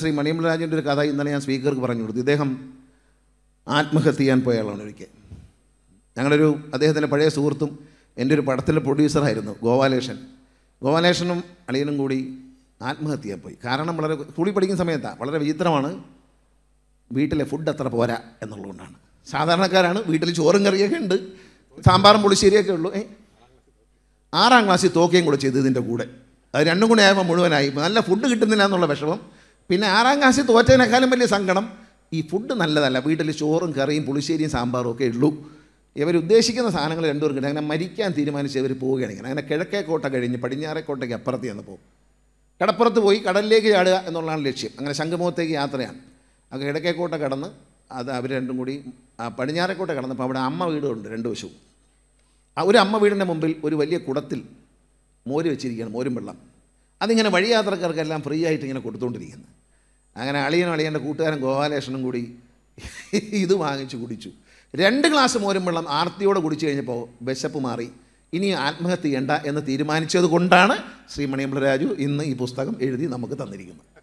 ശ്രീ മണിയമ്മ രാജൻ്റെ ഒരു കഥ ഇന്നലെ ഞാൻ സ്പീക്കർക്ക് പറഞ്ഞു കൊടുത്തു ഇദ്ദേഹം ആത്മഹത്യ ചെയ്യാൻ പോയ ആളാണ് ഒരിക്കൽ ഞങ്ങളൊരു അദ്ദേഹത്തിൻ്റെ പഴയ സുഹൃത്തും എൻ്റെ ഒരു പടത്തിലെ പ്രൊഡ്യൂസറായിരുന്നു ഗോപാലേഷൻ ഗോപാലേഷനും അളിയനും കൂടി ആത്മഹത്യ പോയി കാരണം വളരെ സ്കൂളിൽ പഠിക്കുന്ന സമയത്താണ് വളരെ വിചിത്രമാണ് വീട്ടിലെ ഫുഡ് അത്ര പോരാ എന്നുള്ളതുകൊണ്ടാണ് സാധാരണക്കാരാണ് വീട്ടിൽ ചോറും കറിയൊക്കെ ഉണ്ട് സാമ്പാറും പുളിശ്ശേരിയൊക്കെ ഉള്ളൂ ഏ ആറാം ക്ലാസ്സിൽ തോക്കുകയും കൂടെ ചെയ്തു ഇതിൻ്റെ കൂടെ അത് രണ്ടും കൂടെ ആയപ്പോൾ മുഴുവനായി നല്ല ഫുഡ് കിട്ടുന്നില്ല എന്നുള്ള വിഷമം പിന്നെ ആറാം ക്ലാസ് തോറ്റതിനേക്കാളും വലിയ സങ്കടം ഈ ഫുഡ് നല്ലതല്ല വീട്ടിൽ ചോറും കറിയും പുളിശ്ശേരിയും സാമ്പാറും ഒക്കെ ഉള്ളൂ ഇവരുദ്ദേശിക്കുന്ന സാധനങ്ങൾ രണ്ടു കിട്ടും അങ്ങനെ മരിക്കാൻ തീരുമാനിച്ച് ഇവർ പോവുകയാണെങ്കിൽ അങ്ങനെ കിഴക്കേ കോട്ട കഴിഞ്ഞ് പടിഞ്ഞാറേ കോട്ടയ്ക്ക് അപ്പുറത്ത് ചെന്ന് പോകും കടപ്പുറത്ത് പോയി കടലിലേക്ക് ചാടുക എന്നുള്ളതാണ് ലക്ഷ്യം അങ്ങനെ ശംഖുമുഖത്തേക്ക് യാത്രയാണ് അങ്ങ് കിഴക്കേക്കോട്ട കോട്ട കടന്ന് അത് അവർ രണ്ടും കൂടി പടിഞ്ഞാറേ കോട്ട കടന്നപ്പോൾ അവിടെ അമ്മ വീടുണ്ട് രണ്ട് വശവും ആ ഒരു അമ്മ വീടിൻ്റെ മുമ്പിൽ ഒരു വലിയ കുടത്തിൽ മോര് വെച്ചിരിക്കുകയാണ് മോരും വെള്ളം അതിങ്ങനെ വഴിയാത്രക്കാർക്കെല്ലാം ഫ്രീ ആയിട്ട് ഇങ്ങനെ കൊടുത്തുകൊണ്ടിരിക്കുന്നു അങ്ങനെ അളിയനും അളിയൻ്റെ കൂട്ടുകാരൻ ഗോപാലേഷനും കൂടി ഇത് വാങ്ങിച്ചു കുടിച്ചു രണ്ട് ഗ്ലാസ് മോരും വെള്ളം ആർത്തിയോടെ കുടിച്ചു കഴിഞ്ഞപ്പോൾ വിശപ്പ് മാറി ഇനി ആത്മഹത്യ ചെയ്യേണ്ട എന്ന് തീരുമാനിച്ചത് കൊണ്ടാണ് ശ്രീ രാജു ഇന്ന് ഈ പുസ്തകം എഴുതി നമുക്ക് തന്നിരിക്കുന്നത്